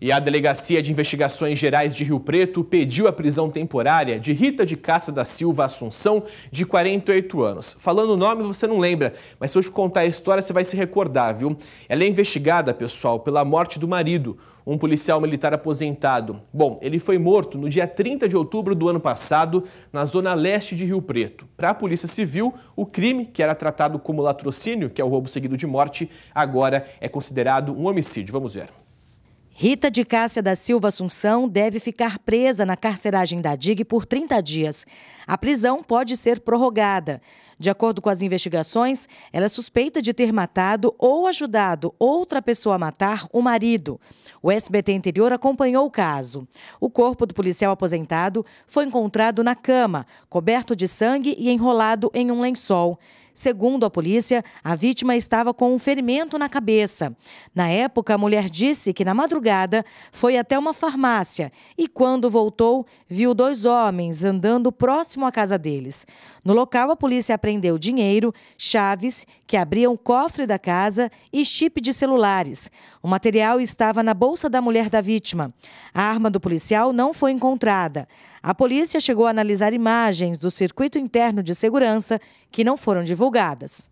E a Delegacia de Investigações Gerais de Rio Preto pediu a prisão temporária de Rita de Caça da Silva Assunção, de 48 anos. Falando o nome, você não lembra, mas se eu te contar a história, você vai se recordar, viu? Ela é investigada, pessoal, pela morte do marido, um policial militar aposentado. Bom, ele foi morto no dia 30 de outubro do ano passado, na zona leste de Rio Preto. Para a Polícia Civil, o crime, que era tratado como latrocínio, que é o roubo seguido de morte, agora é considerado um homicídio. Vamos ver. Rita de Cássia da Silva Assunção deve ficar presa na carceragem da DIG por 30 dias. A prisão pode ser prorrogada. De acordo com as investigações, ela é suspeita de ter matado ou ajudado outra pessoa a matar o marido. O SBT Interior acompanhou o caso. O corpo do policial aposentado foi encontrado na cama, coberto de sangue e enrolado em um lençol. Segundo a polícia, a vítima estava com um ferimento na cabeça. Na época, a mulher disse que na madrugada foi até uma farmácia e, quando voltou, viu dois homens andando próximo à casa deles. No local, a polícia apreendeu dinheiro, chaves que abriam o cofre da casa e chip de celulares. O material estava na bolsa da mulher da vítima. A arma do policial não foi encontrada. A polícia chegou a analisar imagens do circuito interno de segurança que não foram divulgadas.